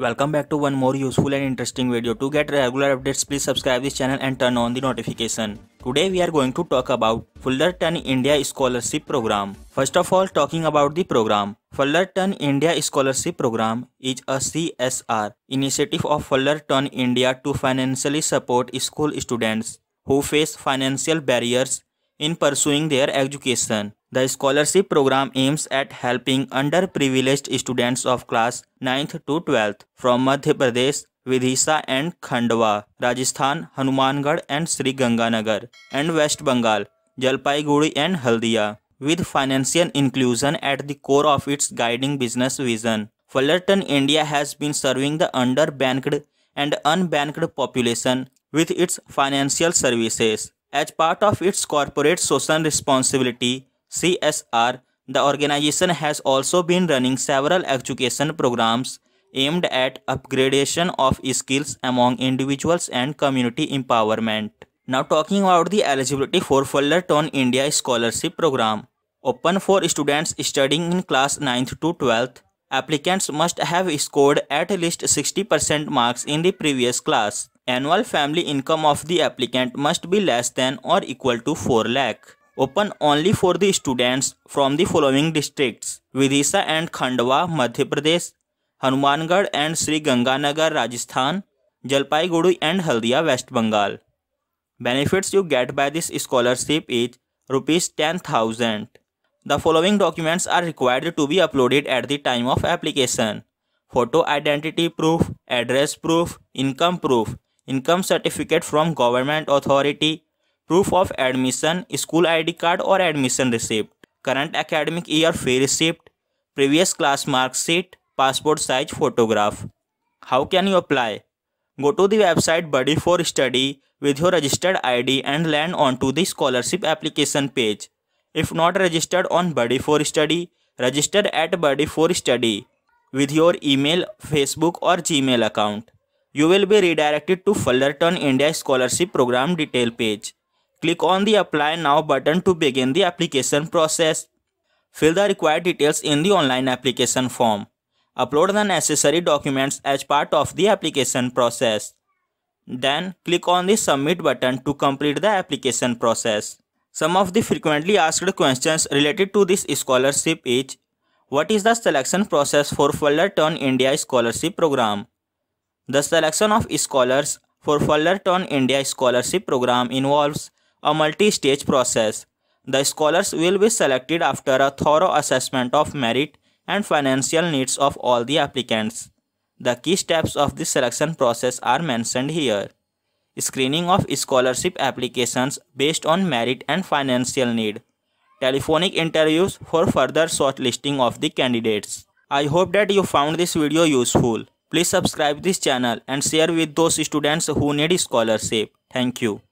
Welcome back to one more useful and interesting video. To get regular updates, please subscribe this channel and turn on the notification. Today we are going to talk about Fullerton India Scholarship Program. First of all, talking about the program. Fullerton India Scholarship Program is a CSR initiative of Fullerton India to financially support school students who face financial barriers in pursuing their education. The scholarship program aims at helping underprivileged students of class 9th to 12th from Madhya Pradesh, Vidisha and Khandwa, Rajasthan, Hanumangarh and Sri Ganganagar, and West Bengal, Jalpaiguri and Haldia, with financial inclusion at the core of its guiding business vision. Fullerton India has been serving the underbanked and unbanked population with its financial services. As part of its corporate social responsibility, CSR, the organization has also been running several education programs aimed at upgradation of skills among individuals and community empowerment. Now talking about the eligibility for Fullerton India Scholarship Program. Open for students studying in class 9th to 12th. Applicants must have scored at least 60% marks in the previous class. Annual family income of the applicant must be less than or equal to 4 lakh open only for the students from the following districts Vidisha and Khandwa, Madhya Pradesh, Hanumangarh and Sri Ganganagar, Rajasthan, Jalpaiguri and Haldia, West Bengal. Benefits you get by this scholarship is rupees 10000. The following documents are required to be uploaded at the time of application. Photo identity proof, address proof, income proof, income certificate from government authority, proof of admission, school ID card or admission receipt, current academic year fee receipt, previous class mark sheet, passport size photograph. How can you apply? Go to the website Buddy for Study with your registered ID and land onto the scholarship application page. If not registered on Buddy for Study, register at Buddy for Study with your email, Facebook or Gmail account. You will be redirected to Fullerton India Scholarship Program detail page. Click on the apply now button to begin the application process. Fill the required details in the online application form. Upload the necessary documents as part of the application process. Then click on the submit button to complete the application process. Some of the frequently asked questions related to this scholarship is What is the selection process for Fullerton India Scholarship Program? The selection of scholars for Fullerton India Scholarship Program involves a multi-stage process. The scholars will be selected after a thorough assessment of merit and financial needs of all the applicants. The key steps of the selection process are mentioned here. Screening of scholarship applications based on merit and financial need. Telephonic interviews for further shortlisting of the candidates. I hope that you found this video useful. Please subscribe this channel and share with those students who need scholarship. Thank you.